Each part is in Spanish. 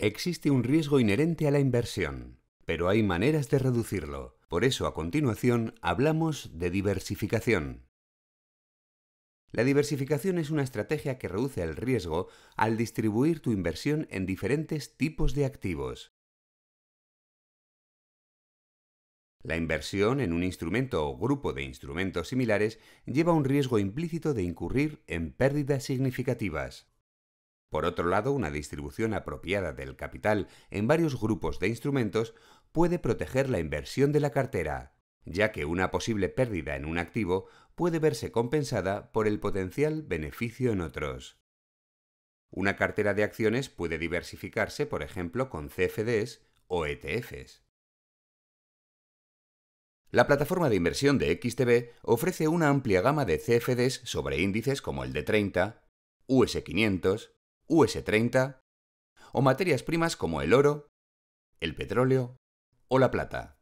Existe un riesgo inherente a la inversión, pero hay maneras de reducirlo. Por eso a continuación hablamos de diversificación. La diversificación es una estrategia que reduce el riesgo al distribuir tu inversión en diferentes tipos de activos. La inversión en un instrumento o grupo de instrumentos similares lleva un riesgo implícito de incurrir en pérdidas significativas. Por otro lado, una distribución apropiada del capital en varios grupos de instrumentos puede proteger la inversión de la cartera, ya que una posible pérdida en un activo puede verse compensada por el potencial beneficio en otros. Una cartera de acciones puede diversificarse, por ejemplo, con CFDs o ETFs. La plataforma de inversión de XTB ofrece una amplia gama de CFDs sobre índices como el D30, US500, US-30 o materias primas como el oro, el petróleo o la plata.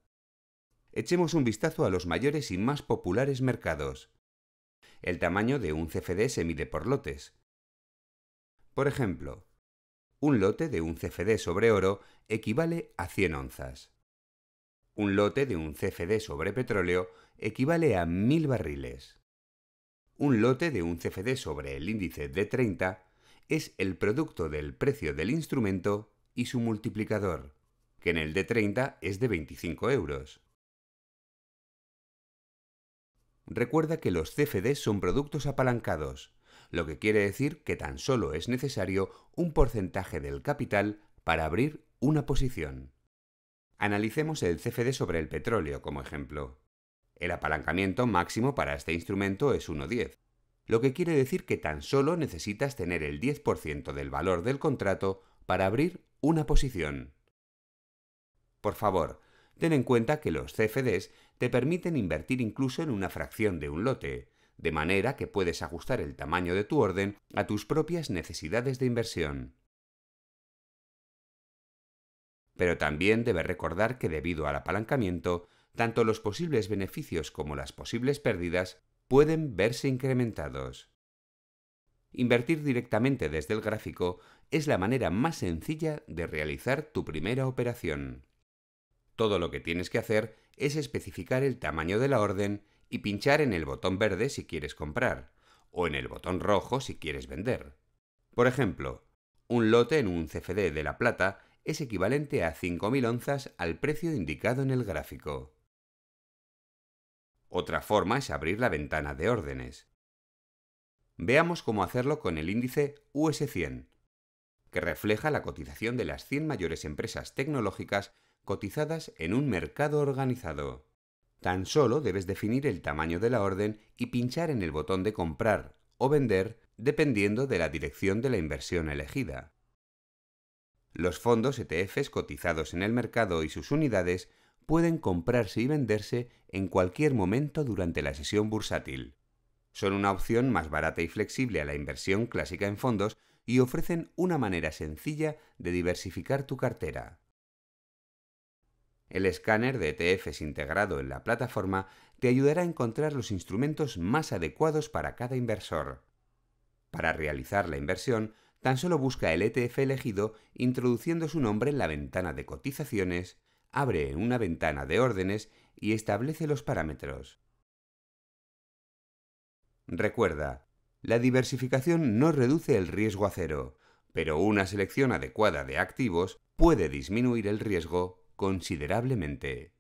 Echemos un vistazo a los mayores y más populares mercados. El tamaño de un CFD se mide por lotes. Por ejemplo, un lote de un CFD sobre oro equivale a 100 onzas. Un lote de un CFD sobre petróleo equivale a 1000 barriles. Un lote de un CFD sobre el índice de 30 es el producto del precio del instrumento y su multiplicador, que en el de 30 es de 25 euros. Recuerda que los CFD son productos apalancados, lo que quiere decir que tan solo es necesario un porcentaje del capital para abrir una posición. Analicemos el CFD sobre el petróleo como ejemplo. El apalancamiento máximo para este instrumento es 1,10 lo que quiere decir que tan solo necesitas tener el 10% del valor del contrato para abrir una posición. Por favor, ten en cuenta que los CFDs te permiten invertir incluso en una fracción de un lote, de manera que puedes ajustar el tamaño de tu orden a tus propias necesidades de inversión. Pero también debes recordar que debido al apalancamiento, tanto los posibles beneficios como las posibles pérdidas pueden verse incrementados. Invertir directamente desde el gráfico es la manera más sencilla de realizar tu primera operación. Todo lo que tienes que hacer es especificar el tamaño de la orden y pinchar en el botón verde si quieres comprar, o en el botón rojo si quieres vender. Por ejemplo, un lote en un CFD de la plata es equivalente a 5.000 onzas al precio indicado en el gráfico. Otra forma es abrir la ventana de órdenes. Veamos cómo hacerlo con el índice US100, que refleja la cotización de las 100 mayores empresas tecnológicas cotizadas en un mercado organizado. Tan solo debes definir el tamaño de la orden y pinchar en el botón de comprar o vender dependiendo de la dirección de la inversión elegida. Los fondos ETF cotizados en el mercado y sus unidades pueden comprarse y venderse en cualquier momento durante la sesión bursátil. Son una opción más barata y flexible a la inversión clásica en fondos y ofrecen una manera sencilla de diversificar tu cartera. El escáner de ETFs integrado en la plataforma te ayudará a encontrar los instrumentos más adecuados para cada inversor. Para realizar la inversión, tan solo busca el ETF elegido introduciendo su nombre en la ventana de cotizaciones abre una ventana de órdenes y establece los parámetros. Recuerda, la diversificación no reduce el riesgo a cero, pero una selección adecuada de activos puede disminuir el riesgo considerablemente.